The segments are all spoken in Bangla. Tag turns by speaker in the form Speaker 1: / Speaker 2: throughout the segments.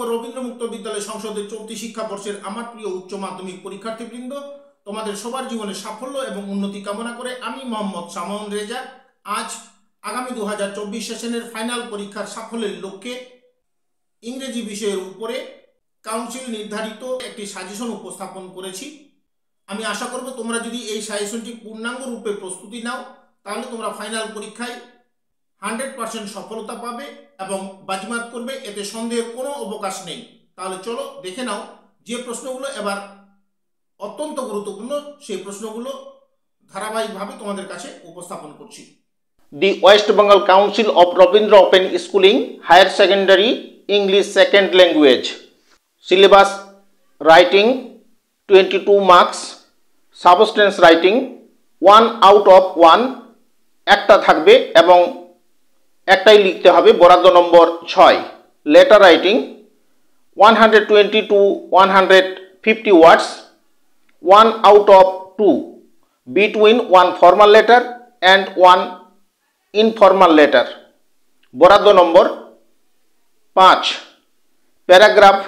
Speaker 1: পশ্চিমবঙ্গ রবীন্দ্র মুক্ত বিদ্যালয় সংসদের চলতি শিক্ষাবর্ষের আমার প্রিয় উচ্চ মাধ্যমিক পরীক্ষার্থীবৃন্দ তোমাদের সবার জীবনে সাফল্য এবং উন্নতি কামনা করে আমি মোহাম্মদ সামাউন রেজা আজ আগামী দু হাজার চব্বিশ সেশনের ফাইনাল পরীক্ষার সাফল্যের লক্ষ্যে ইংরেজি বিষয়ের উপরে কাউন্সিল নির্ধারিত একটি সাজেশন উপস্থাপন করেছি আমি আশা করব তোমরা যদি এই সাজেশনটি পূর্ণাঙ্গ রূপে প্রস্তুতি নাও তাহলে তোমরা ফাইনাল পরীক্ষায় হান্ড্রেড পার্সেন্ট সফলতা পাবে এবং বাজিমাত করবে এতে সন্দেহের কোনো অবকাশ নেই তাহলে চলো দেখে নাও যে প্রশ্নগুলো এবার অত্যন্ত গুরুত্বপূর্ণ সেই প্রশ্নগুলো ধারাবাহিকভাবে তোমাদের কাছে উপস্থাপন করছি the West Bengal council of Rabindra open schooling higher secondary English second language syllabus writing twenty two marks substance writing one out of one একটা থাকবে এবং একটাই লিখতে হবে বরাদ্দ নম্বর ছয় letter writing one hundred twenty to one hundred fifty words one out of two between one formal letter and one informal letter বরাদ্দ নম্বর পাঁচ paragraph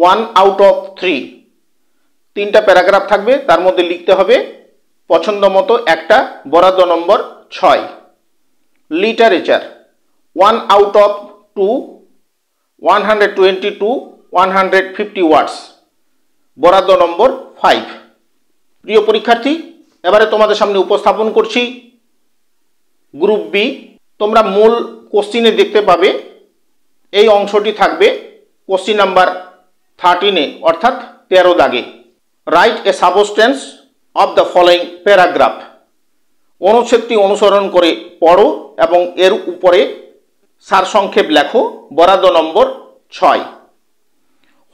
Speaker 1: one out of three তিনটা প্যারাগ্রাফ থাকবে তার মধ্যে লিখতে হবে পছন্দ মতো একটা বরাদ্দ নম্বর ছয় literature 1 out of 2 120 to 150 ওয়ার্ডস বরাদ্দ নম্বর ফাইভ প্রিয় পরীক্ষার্থী এবারে তোমাদের সামনে উপস্থাপন করছি গ্রুপ বি তোমরা মূল কোশ্চিনে দেখতে পাবে এই অংশটি থাকবে কোশ্চিন নাম্বার থার্টিনে অর্থাৎ তেরো দাগে write a substance of the following paragraph অনুচ্ছেদটি অনুসরণ করে পড়ো এবং এর উপরে সারসংক্ষেপ লেখো বরাদ্দ নম্বর ছয়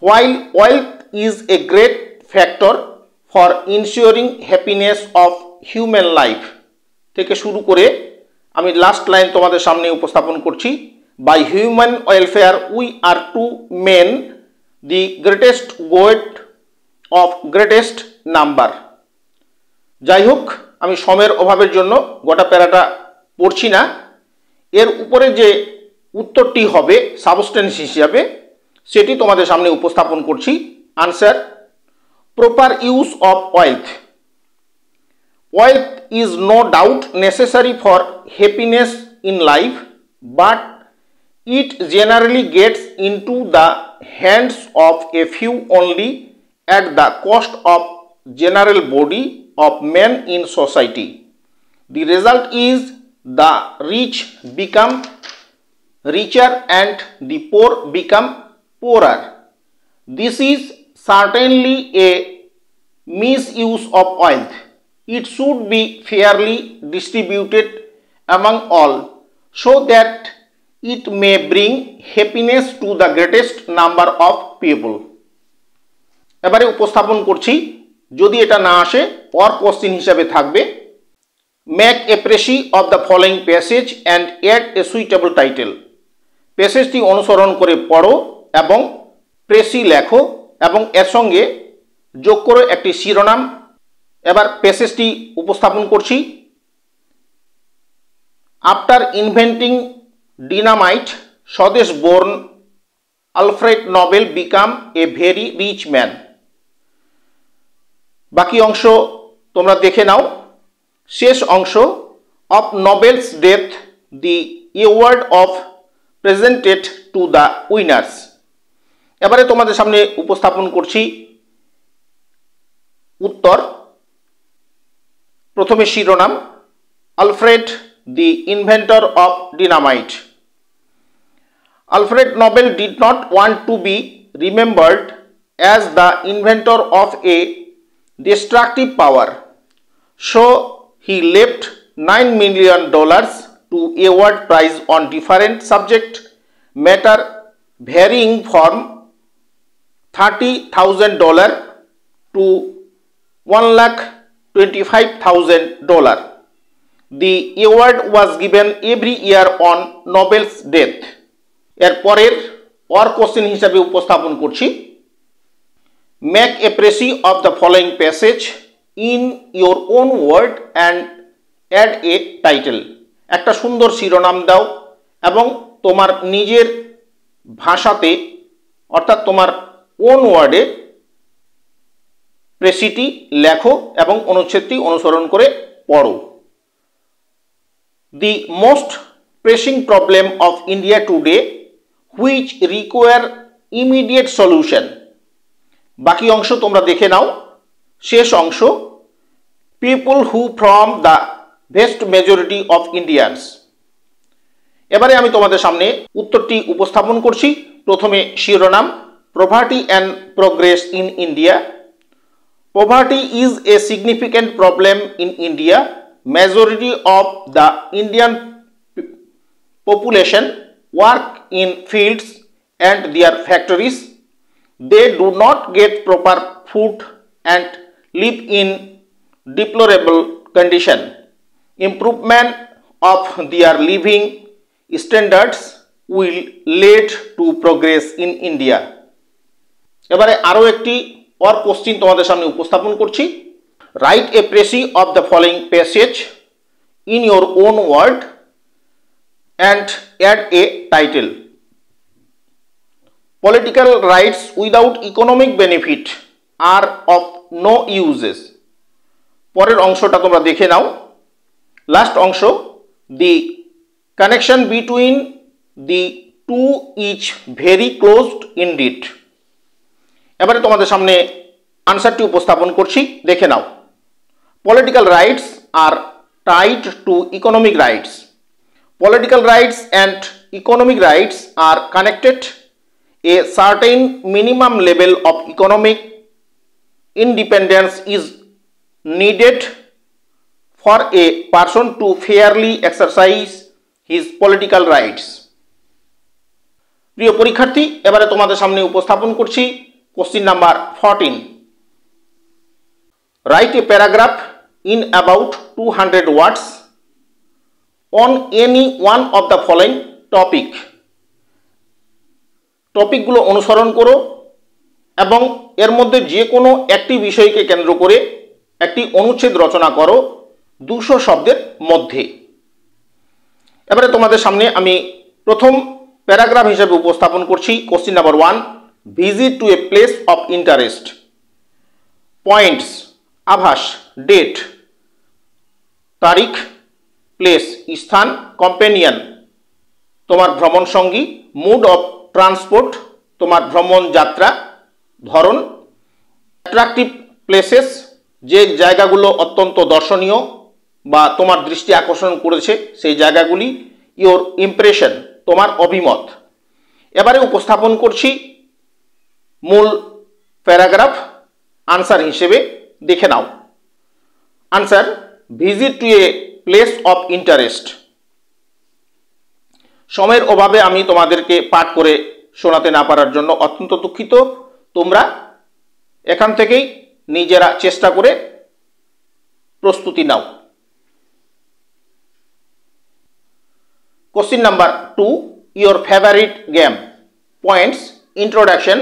Speaker 1: while wealth is a great factor for ensuring happiness of human life থেকে শুরু করে আমি লাস্ট লাইন তোমাদের সামনে উপস্থাপন করছি by human welfare we are to mean the greatest good of greatest number যাই হোক আমি সমের অভাবের জন্য গোটা প্যারাটা পড়ছি না এর উপরে যে উত্তরটি হবে সাবস্টেন্স হিসাবে সেটি তোমাদের সামনে উপস্থাপন করছি answer proper use of wealth wealth is no doubt necessary for happiness in life but it generally gets into the hands of a few only at the cost of general body of men in society. The result is the rich become richer and the poor become poorer. This is certainly a misuse of wealth. It should be fairly distributed among all so that it may bring happiness to the greatest number of people. এবারে উপস্থাপন করছি যদি এটা না আসে পর কোশ্চিন হিসাবে থাকবে make a precis of the following passage and add a suitable title প্যাসেজটি অনুসরণ করে পড়ো এবং প্রেসি লেখো এবং এর সঙ্গে যোগ করো একটি শিরোনাম এবার প্যাসেজটি উপস্থাপন করছি after inventing dynamite Swedish born Alfred Nobel became a very rich man বাকি অংশ তোমরা দেখে নাও শেষ অংশ of Nobel's death the award of presented to the winners এবারে তোমাদের সামনে উপস্থাপন করছি উত্তর প্রথমে শিরোনাম Alfred the inventor of dynamite Alfred Nobel did not want to be remembered as the inventor of a destructive power. So he left 9 million dollars to award prize on different subject matter varying from 30,000 dollar to 1 lakh 25,000 dollar. The award was given every year on Nobel's death. এরপরের অর কোশ্চেন হিসাবে উপস্থাপন করছি a precis of the following passage in your own word and add a title. একটা সুন্দর শিরোনাম দাও এবং তোমার নিজের ভাষাতে অর্থাৎ তোমার ওন ওয়ার্ডে প্রেসিটি লেখো এবং অনুচ্ছেদটি অনুসরণ করে পড়ো the most pressing problem of India today which require immediate solution বাকি অংশ তোমরা দেখে নাও শেষ অংশ people who from the vast majority of Indians এবারে আমি তোমাদের সামনে উত্তরটি উপস্থাপন করছি প্রথমে শিরোনাম poverty and progress in India poverty is a significant problem in India majority of the Indian population work in fields and their factories They do not get proper food and live in deplorable condition. Improvement of their living standards will lead to progress in India. এবারে আরও একটি অর কোশ্চিন তোমাদের সামনে উপস্থাপন করছি write a precis of the following passage in your own word and add a title political rights without economic benefit are of no uses পরের অংশটা তোমরা দেখে নাও লাস্ট অংশ the connection between the two each very closed indeed এবারে তোমাদের সামনে আনসারটি উপস্থাপন করছি দেখে নাও political rights are tied to economic rights political rights and economic rights are connected a certain minimum level of economic independence is needed for a person to fairly exercise his political rights. প্রিয় পরীক্ষার্থী এবারে তোমাদের সামনে উপস্থাপন করছি question number fourteen write a paragraph in about two hundred words on any one of the following topic টপিকগুলো অনুসরণ করো এবং এর মধ্যে যে কোনো একটি বিষয়কে কেন্দ্র করে একটি অনুচ্ছেদ রচনা করো দুশো শব্দের মধ্যে এবারে তোমাদের সামনে আমি প্রথম প্যারাগ্রাফ হিসেবে উপস্থাপন করছি question number one visit to a place of interest points আভাস ডেট তারিখ প্লেস স্থান কম্পেনিয়ান তোমার ভ্রমণ সঙ্গী মুড অফ ট্রান্সপোর্ট তোমার ভ্রমণ যাত্রা ধরন অ্যাট্রাকটিভ প্লেসেস যে জায়গাগুলো অত্যন্ত দর্শনীয় বা তোমার দৃষ্টি আকর্ষণ করেছে সেই জায়গাগুলি ইওর ইমপ্রেশন তোমার অভিমত এবারে উপস্থাপন করছি মূল প্যারাগ্রাফ আনসার হিসেবে দেখে নাও answer visit to a place of interest সময়ের অভাবে আমি তোমাদেরকে পাঠ করে শোনাতে না পারার জন্য অত্যন্ত দুঃখিত তোমরা এখান থেকেই নিজেরা চেষ্টা করে প্রস্তুতি নাও question number two your favourite game points introduction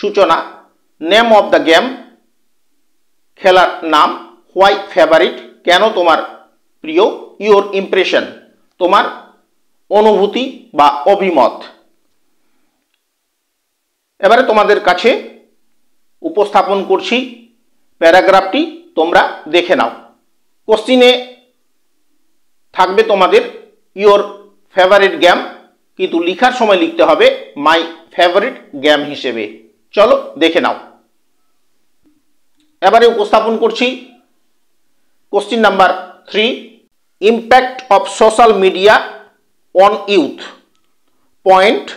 Speaker 1: সূচনা নেম অফ দ্য গেম খেলার নাম হোয়াই ফেভারিট কেন তোমার প্রিয় ইয়োর ইমপ্রেশন তোমার অনুভূতি বা অভিমত এবারে তোমাদের কাছে উপস্থাপন করছি প্যারাগ্রাফটি তোমরা দেখে নাও কোশ্চিনে থাকবে তোমাদের ইয়োর ফেভারিট গেম কিন্তু লিখার সময় লিখতে হবে মাই ফেভারিট গেম হিসেবে চলো দেখে নাও এবারে উপস্থাপন করছি question number three impact of social media on youth. Point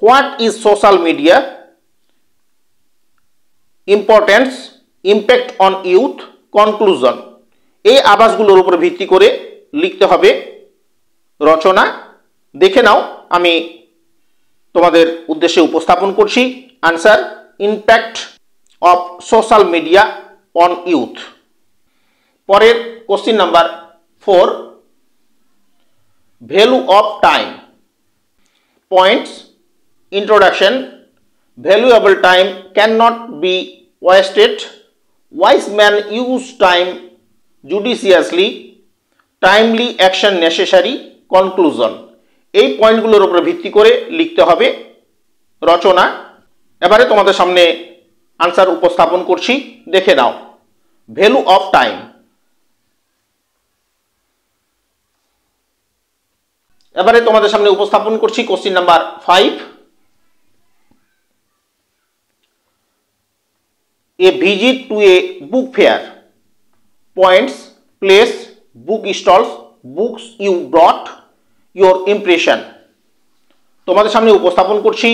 Speaker 1: What is social media? Importance, impact on youth, conclusion. এই আবাসগুলোর উপর ভিত্তি করে লিখতে হবে রচনা দেখে নাও আমি তোমাদের উদ্দেশ্যে উপস্থাপন করছি answer impact of social media on youth পরের question number four value of time points introduction valuable time can not be wasted wise man use time judiciously timely action necessary conclusion এই পয়েন্টগুলোর উপরে ভিত্তি করে লিখতে হবে রচনা এবারে তোমাদের সামনে আনসার উপস্থাপন করছি দেখে নাও ভ্যালু অফ টাইম এবারে তোমাদের সামনে উপস্থাপন করছি question number five a visit to a book fair points place book stalls books you brought your impression তোমাদের সামনে উপস্থাপন করছি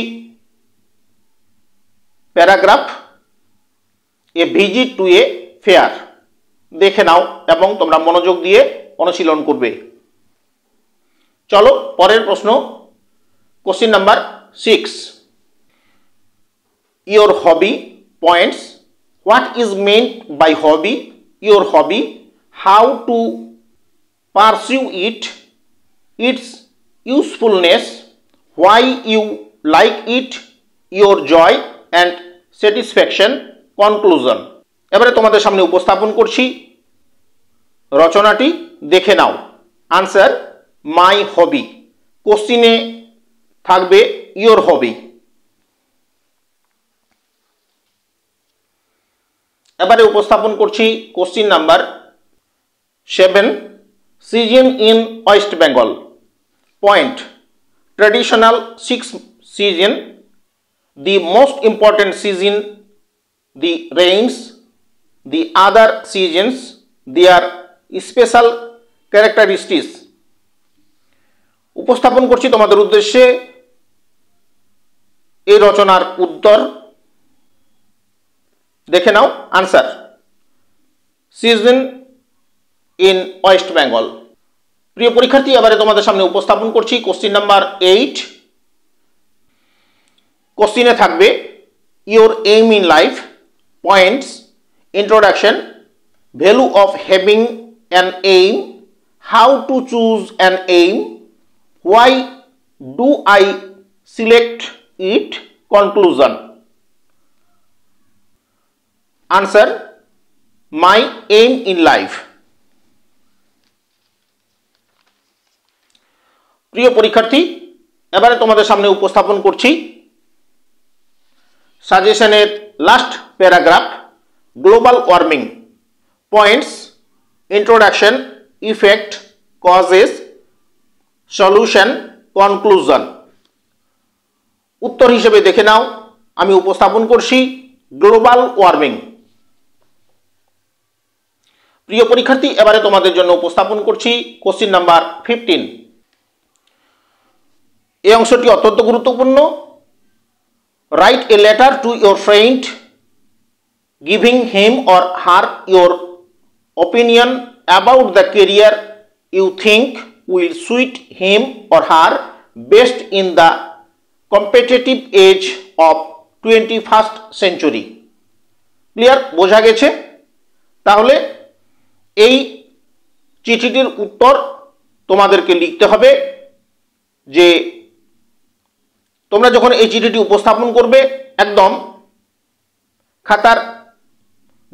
Speaker 1: paragraph a visit to a fair দেখে নাও এবং তোমরা মনোযোগ দিয়ে অনুশীলন করবে চলো পরের প্রশ্ন question number six your hobby points what is meant by hobby your hobby how to pursue it its usefulness why you like it your joy and satisfaction conclusion এবারে তোমাদের সামনে উপস্থাপন করছি রচনাটি দেখে নাও আনসার মাই হবি কোশ্চিনে থাকবে ইয়োর হবি এবারে উপস্থাপন করছি question number seven season in West Bengal point traditional six season the most important season the rains the other seasons are special characteristics উপস্থাপন করছি তোমাদের উদ্দেশ্যে এই রচনার উত্তর দেখে নাও answer season in West Bengal প্রিয় পরীক্ষার্থী এবারে তোমাদের সামনে উপস্থাপন করছি কোশ্চিন নাম্বার এইট কোশ্চিনে থাকবে your aim in life points introduction value of having an aim how to choose an aim why do I select it conclusion? Answer My aim in life. প্রিয় পরীক্ষার্থী এবারে তোমাদের সামনে উপস্থাপন করছি সাজেশনের last paragraph global warming points introduction effect causes solution conclusion উত্তর হিসেবে দেখে নাও আমি উপস্থাপন করছি গ্লোবাল ওয়ার্মিং প্রিয় পরীক্ষার্থী এবারে তোমাদের জন্য উপস্থাপন করছি কোশ্চিন নাম্বার ফিফটিন এই অংশটি অত্যন্ত গুরুত্বপূর্ণ write a letter to your friend giving him or her your opinion about the career you think will suit suit or her best in the competitive age of twenty first century clear বোঝা গেছে তাহলে এই চিঠিটির উত্তর তোমাদেরকে লিখতে হবে যে তোমরা যখন এই চিঠিটি উপস্থাপন করবে একদম খাতার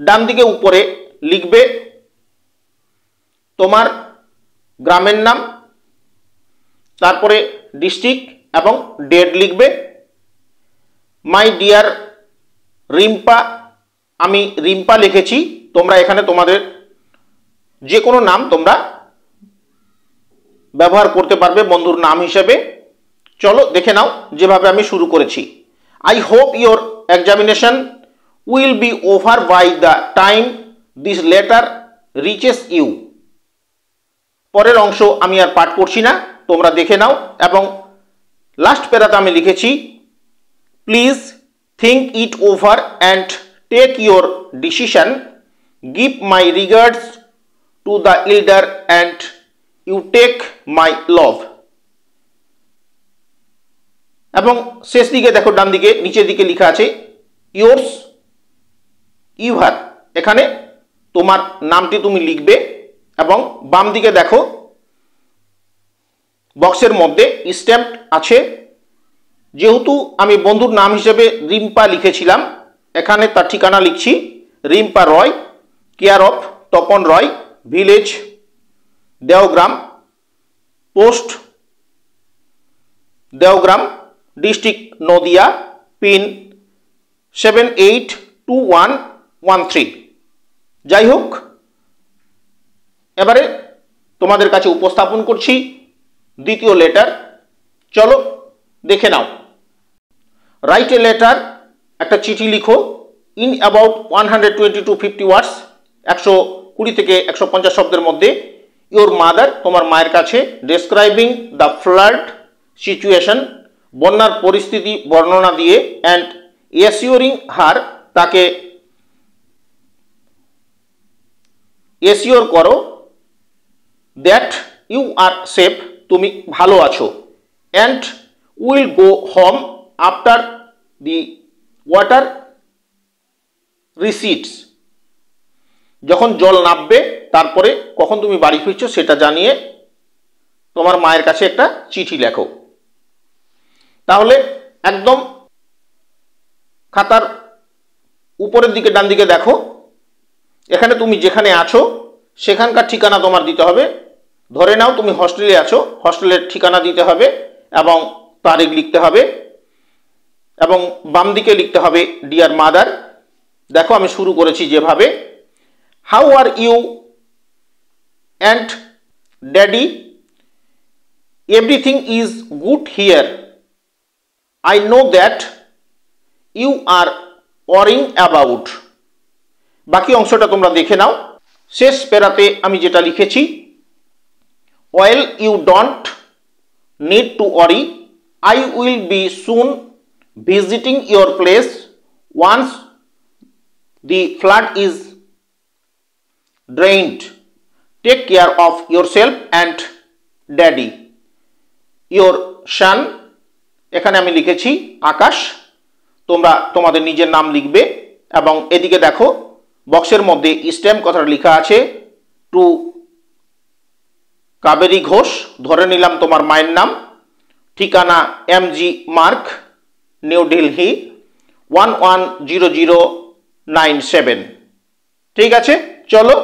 Speaker 1: ডান দিকে উপরে লিখবে তোমার গ্রামের নাম তারপরে ডিস্ট্রিক্ট এবং ডেট লিখবে মাই ডিয়ার রিম্পা আমি রিম্পা লিখেছি তোমরা এখানে তোমাদের যে কোনো নাম তোমরা ব্যবহার করতে পারবে বন্ধুর নাম হিসেবে চলো দেখে নাও যেভাবে আমি শুরু করেছি I hope your examination will be over by the time this letter reaches you পরের অংশ আমি আর পাঠ করছি না তোমরা দেখে নাও এবং লাস্ট প্যারাতে আমি লিখেছি please think it over and take your decision give my regards to the elder and you take my love এবং শেষ দিকে দেখো ডান দিকে নিচের দিকে লেখা আছে ইয়োর্স ইউহার এখানে তোমার নামটি তুমি লিখবে এবং বাম দিকে দেখো বক্সের মধ্যে স্ট্যাম্প আছে যেহেতু আমি বন্ধুর নাম হিসেবে রিম্পা লিখেছিলাম এখানে তার ঠিকানা লিখছি Rimpa Roy care of Tapan Roy village Deogram post Deogram district Nadia pin seven eight two one one three যাই হোক এবারে তোমাদের কাছে উপস্থাপন করছি দ্বিতীয় লেটার চলো দেখে নাও রাইট এ লেটার একটা চিঠি লিখো in about one hundred twenty to fifty words একশো কুড়ি থেকে একশো পঞ্চাশ শব্দের মধ্যে ইওর মাদার তোমার মায়ের কাছে ডেসক্রাইবিং দ্য ফ্লাড সিচুয়েশন বন্যার পরিস্থিতি বর্ণনা দিয়ে অ্যান্ড এসিওরিং হার তাকে এসিওর করো দ্যাট ইউ আর সেফ তুমি ভালো আছো and will go home after the water recedes যখন জল নামবে তারপরে কখন তুমি বাড়ি ফিরছো সেটা জানিয়ে তোমার মায়ের কাছে একটা চিঠি লেখো তাহলে একদম খাতার উপরের দিকে ডান দিকে দেখো এখানে তুমি যেখানে আছো সেখানকার ঠিকানা তোমার দিতে হবে ধরে নাও তুমি হস্টেলে আছো হস্টেলের ঠিকানা দিতে হবে এবং তারিখ লিখতে হবে এবং বাম দিকে লিখতে হবে ডিয়ার মাদার দেখো আমি শুরু করেছি যেভাবে how are you and daddy everything is good here I know that you are worrying about বাকি অংশটা তোমরা দেখে নাও শেষ পেরাতে আমি যেটা লিখেছি well you don't need to worry I will be soon visiting your place once the flood is drained take care of your self and daddy your son এখানে আমি লিখেছি আকাশ তোমরা তোমাদের নিজের নাম লিখবে এবং এদিকে দেখো বক্সের মধ্যে স্ট্যাম্প কথাটা লেখা আছে টু কাবেরী ঘোষ ধরে নিলাম তোমার মায়ের নাম ঠিকানা M G Marg New Delhi one one zero zero nine seven ঠিক আছে চলো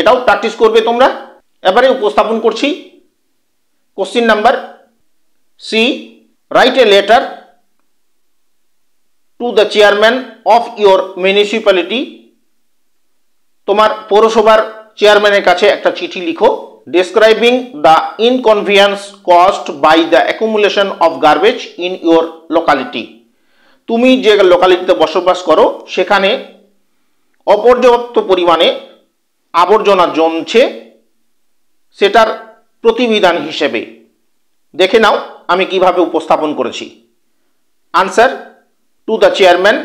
Speaker 1: এটাও প্র্যাকটিস করবে তোমরা এবারে উপস্থাপন করছি question number C write a letter to the chairman of your municipality তোমার পৌরসভার চেয়ারম্যানের কাছে একটা চিঠি লিখো describing the inconvenience caused by the accumulation of garbage in your locality তুমি যে লোকালিটিতে বসবাস করো সেখানে অপর্যাপ্ত পরিমাণে আবর্জনা জমছে সেটার প্রতিবিধান হিসেবে দেখে নাও আমি কিভাবে উপস্থাপন করেছি answer to the chairman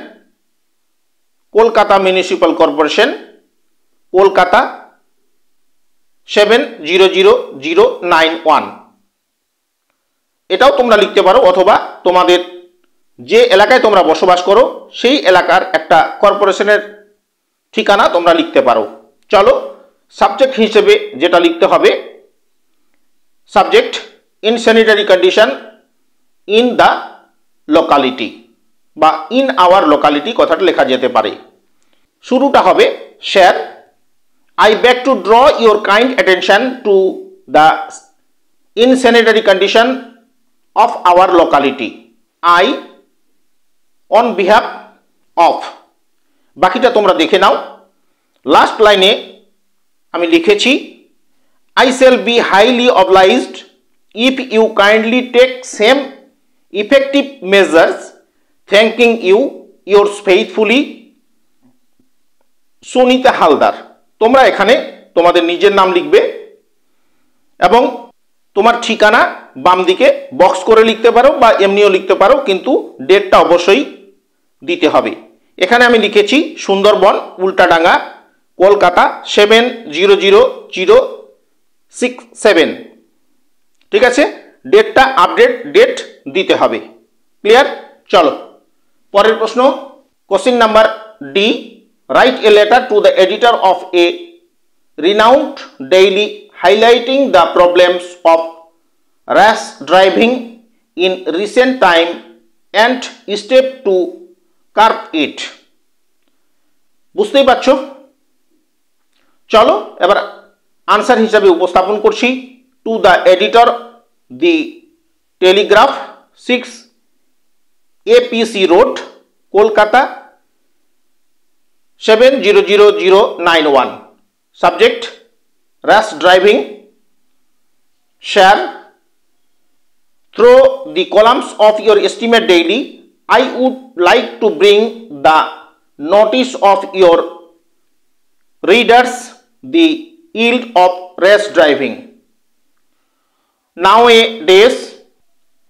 Speaker 1: Kolkata municipal corporation Kolkata seven zero zero zero nine one এটাও তোমরা লিখতে পারো অথবা তোমাদের যে এলাকায় তোমরা বসবাস করো সেই এলাকার একটা কর্পোরেশনের ঠিকানা তোমরা লিখতে পারো চলো সাবজেক্ট হিসেবে যেটা লিখতে হবে subject in sanitary condition in the locality বা ইন আওয়ার লোকালিটি কথাটা লেখা যেতে পারে শুরুটা হবে sir I beg to draw your kind attention to the insanitary condition of our locality. I on behalf of বাকিটা তোমরা দেখে নাও লাস্ট লাইনে আমি লিখেছি I shall be highly obliged if you kindly take some effective measures thanking you your faithfully Sunita Haldar তোমরা এখানে তোমাদের নিজের নাম লিখবে এবং তোমার ঠিকানা বাম দিকে বক্স করে লিখতে পারো বা এমনিও লিখতে পারো কিন্তু ডেটটা অবশ্যই দিতে হবে এখানে আমি লিখেছি Sundarban Ultadanga Kolkata seven zero zero zero six seven ঠিক আছে ডেটটা আপডেট ডেট দিতে হবে ক্লিয়ার চলো পরের প্রশ্ন question number D write a letter to the editor of a renowned daily highlighting the problems of rash driving in recent time and step to curb it বুঝতেই পারছো চলো এবার আনসার হিসাবে উপস্থাপন করছি to the editor the Telegraph six APC road Kolkata seven zero zero zero nine one subject rash driving sir through the columns of your esteemed daily I would like to bring the notice of your readers the ill of race driving nowadays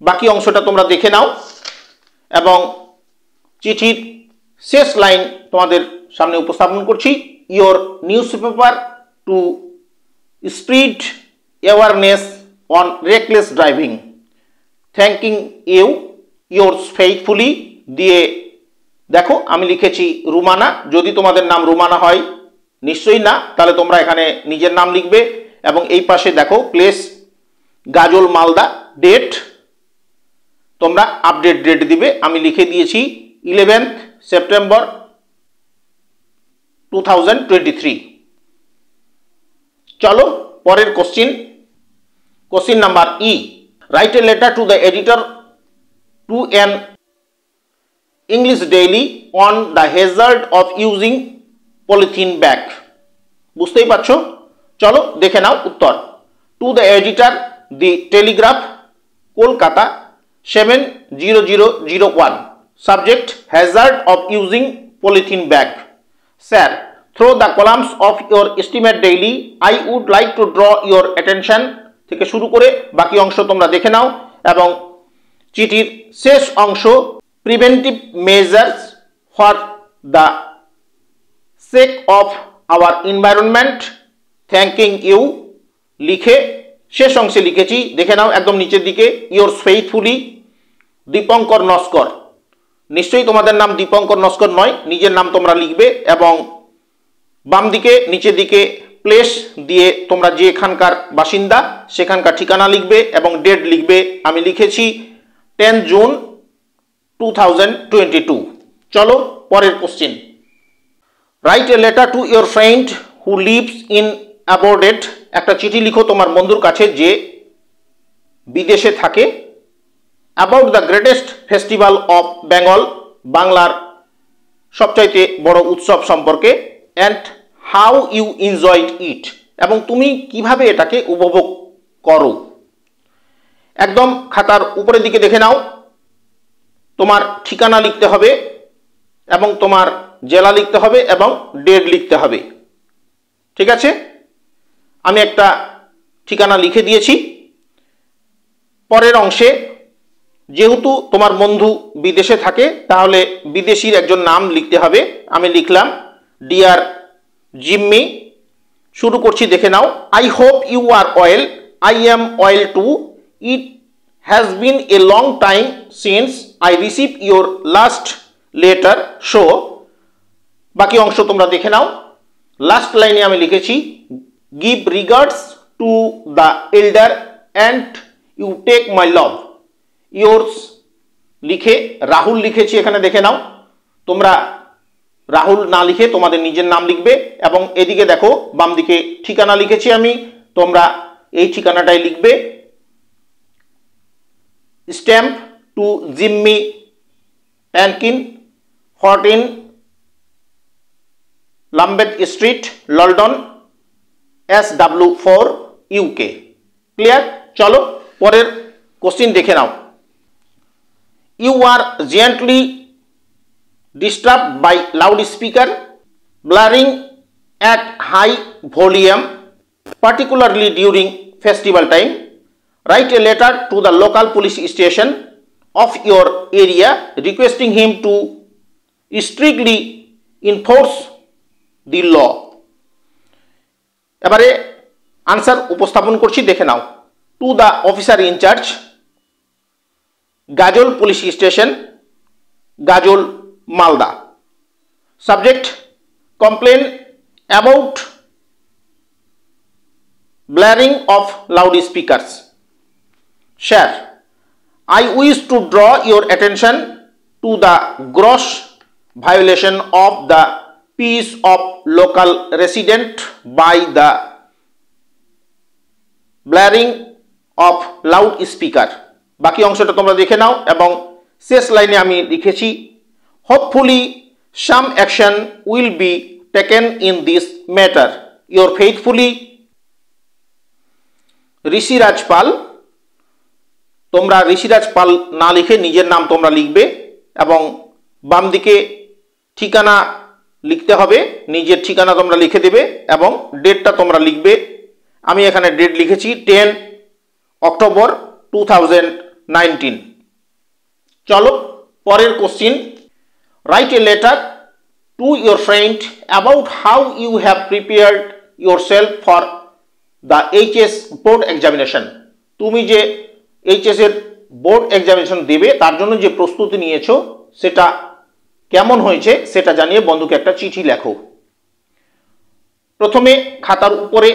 Speaker 1: বাকি অংশটা তোমরা দেখে নাও এবং চিঠির শেষ লাইন তোমাদের সামনে উপস্থাপন করছি your newspaper to spread awareness on reckless driving thanking you yours faithfully দিয়ে দেখো আমি লিখেছি রুমানা যদি তোমাদের নাম রুমানা হয় নিশ্চয়ই না তাহলে তোমরা এখানে নিজের নাম লিখবে এবং এই পাশে দেখো প্লেস গাজল মালদা ডেট তোমরা আপডেট ডেট দিবে আমি লিখে দিয়েছি ইলেভেন্থ সেপ্টেম্বর 2023 চলো পরের question question number E write a letter to the editor to an English daily on the hazard of using polythene bag বুঝতেই পারছো চলো দেখে নাও উত্তর to the editor the Telegraph Kolkata seven zero zero zero one subject hazard of using polythene bag sir through the columns of your esteemed daily I would like to draw your attention থেকে শুরু করে বাকি অংশ তোমরা দেখে নাও এবং চিঠির শেষ অংশ preventive measures for the sake of our environment thanking you লিখে শেষ অংশে লিখেছি দেখে নাও একদম নিচের দিকে ইয়োর ফেইথফুলি দীপঙ্কর নস্কর নিশ্চয়ই তোমাদের নাম দীপঙ্কর নস্কর নয় নিজের নাম তোমরা লিখবে এবং বাম দিকে নিচের দিকে প্লেস দিয়ে তোমরা যে এখানকার বাসিন্দা সেখানকার ঠিকানা লিখবে এবং ডেট লিখবে আমি লিখেছি টেন জুন টু চলো পরের question write a letter to your friend who lives in abroad একটা চিঠি লিখো তোমার বন্ধুর কাছে যে বিদেশে থাকে about the greatest festival of Bengal বাংলার সবচাইতে বড় উৎসব সম্পর্কে and how you enjoy it এবং তুমি কিভাবে এটাকে উপভোগ করো একদম খাতার উপরের দিকে দেখে নাও তোমার ঠিকানা লিখতে হবে এবং তোমার জেলা লিখতে হবে এবং ডেট লিখতে হবে ঠিক আছে আমি একটা ঠিকানা লিখে দিয়েছি পরের অংশে যেহেতু তোমার বন্ধু বিদেশে থাকে তাহলে বিদেশির একজন নাম লিখতে হবে আমি লিখলাম ডিয়ার জিম্মি শুরু করছি দেখে নাও I hope you are well I am well too it has been a long time since I receive your last letter so বাকি অংশ তোমরা দেখে নাও লাস্ট লাইনে আমি লিখেছি give regards to the elder and you take my love yours লিখে রাহুল লিখেছি এখানে দেখে নাও তোমরা রাহুল না লিখে তোমাদের নিজের নাম লিখবে এবং এদিকে দেখো বাম দিকে ঠিকানা লিখেছি আমি তোমরা এই ঠিকানাটাই লিখবে stamp to Jimmy Pankin fourteen Lambeth street London S W four UK clear চলো পরের কোশ্চিন দেখে নাও you are gently disturbed by loudspeaker, blaring at high volume, particularly during festival time. Write a letter to the local police station of your area requesting him to strictly enforce the law. এবারে আনসার উপস্থাপন করছি দেখে নাও to the officer in charge Gajol police station Gajol Malda subject complain about blaring of loud speakers sir I wish to draw your attention to the gross violation of the peace of local resident by the blaring of loud speaker বাকি অংশটা তোমরা দেখে নাও এবং শেষ লাইনে আমি লিখেছি hopefully some action will be taken in this matter Your faithfully Rishi Rajpal তোমরা ঋষিরাজ পাল না লিখে নিজের নাম তোমরা লিখবে এবং বাম দিকে ঠিকানা লিখতে হবে নিজের ঠিকানা তোমরা লিখে দেবে এবং ডেটটা তোমরা লিখবে আমি এখানে ডেট লিখেছি টেন অক্টোবর টু চলো পরের question write a letter to to friend about how you have prepared prepared self for the HS board examination তুমি যে এইচএস এর বোর্ড এক্সামিনেশন দেবে তার জন্য যে প্রস্তুতি নিয়েছো সেটা কেমন হয়েছে সেটা জানিয়ে বন্ধুকে একটা চিঠি লেখো প্রথমে খাতার উপরে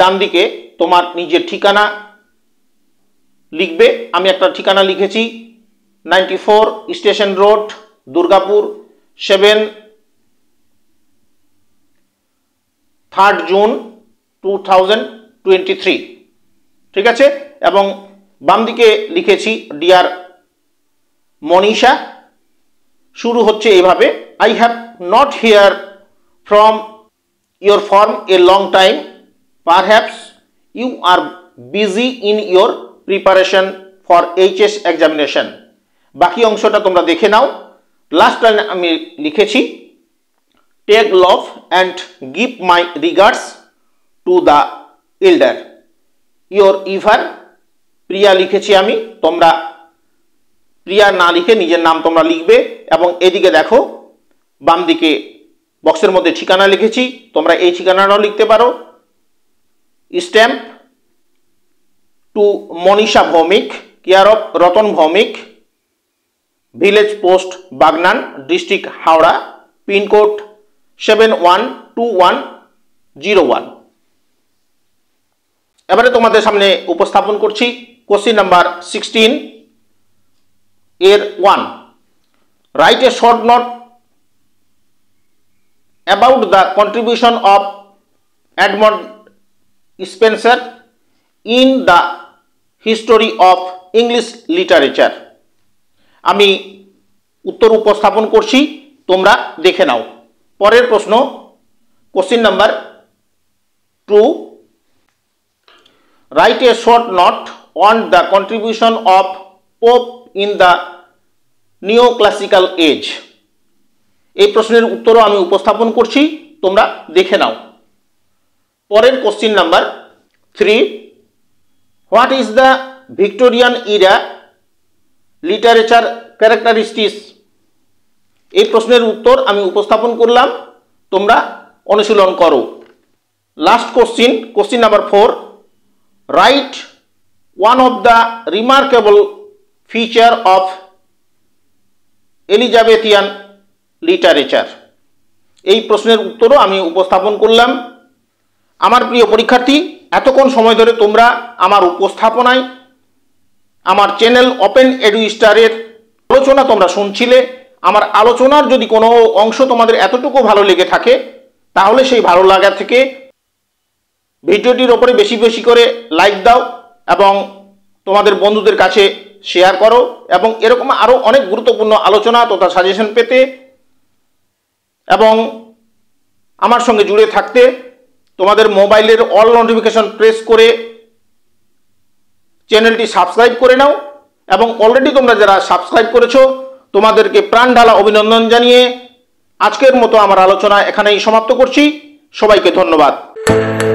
Speaker 1: ডান দিকে তোমার নিজের ঠিকানা লিখবে আমি একটা ঠিকানা লিখেছি ninety four station road Durgapur seven third June two thousand twenty three ঠিক আছে এবং বাম দিকে লিখেছি ডিয়ার মনীষা শুরু হচ্ছে এভাবে I have not hear from your for a long time perhaps you are busy in your preparation for HS examination বাকি অংশটা তোমরা দেখে নাও লাস্ট লাইনে আমি লিখেছি take love and give my regards to the elder your ever Priya লিখেছি আমি তোমরা প্রিয়া না লিখে নিজের নাম তোমরা লিখবে এবং এদিকে দেখো বাম দিকে বক্সের মধ্যে ঠিকানা লিখেছি তোমরা এই ঠিকানাটাও লিখতে পারো stamp to Manisha Bhowmik care of Ratan Bhowmik village post Bagnan district Howrah pincode seven one two one zero one এবারে তোমাদের সামনে উপস্থাপন করছি কোশ্চিন নাম্বার সিক্সটিন এর one write a short note about the contribution of Edmund Spenser in the history of English literature আমি উত্তর উপস্থাপন করছি তোমরা দেখে নাও পরের প্রশ্ন question number two write a short note on the contribution of pope in the neo classical age এই প্রশ্নের উত্তরও আমি উপস্থাপন করছি তোমরা দেখে নাও পরের question number three what is the Victorian era literature characteristics এই প্রশ্নের উত্তর আমি উপস্থাপন করলাম তোমরা অনুশীলন করো last question question number four write one of the remarkable feature of Elizabethan literature এই প্রশ্নের উত্তরও আমি উপস্থাপন করলাম আমার প্রিয় পরীক্ষার্থী এতক্ষণ সময় ধরে তোমরা আমার উপস্থাপনায় আমার চ্যানেল ওপেন এডু স্টারের আলোচনা তোমরা শুনছিলে আমার আলোচনার যদি কোনো অংশ তোমাদের এতটুকু ভালো লেগে থাকে তাহলে সেই ভালো লাগা থেকে ভিডিওটির ওপরে বেশি বেশি করে লাইক দাও এবং তোমাদের বন্ধুদের কাছে শেয়ার করো এবং এরকম আরও অনেক গুরুত্বপূর্ণ আলোচনা তথা সাজেশন পেতে এবং আমার সঙ্গে জুড়ে থাকতে তোমাদের মোবাইলের অল নোটিফিকেশন প্রেস করে চ্যানেলটি সাবস্ক্রাইব করে নাও এবং অলরেডি তোমরা যারা সাবস্ক্রাইব করেছো তোমাদেরকে প্রাণ ঢালা অভিনন্দন জানিয়ে আজকের মতো আমার আলোচনা এখানেই সমাপ্ত করছি সবাইকে ধন্যবাদ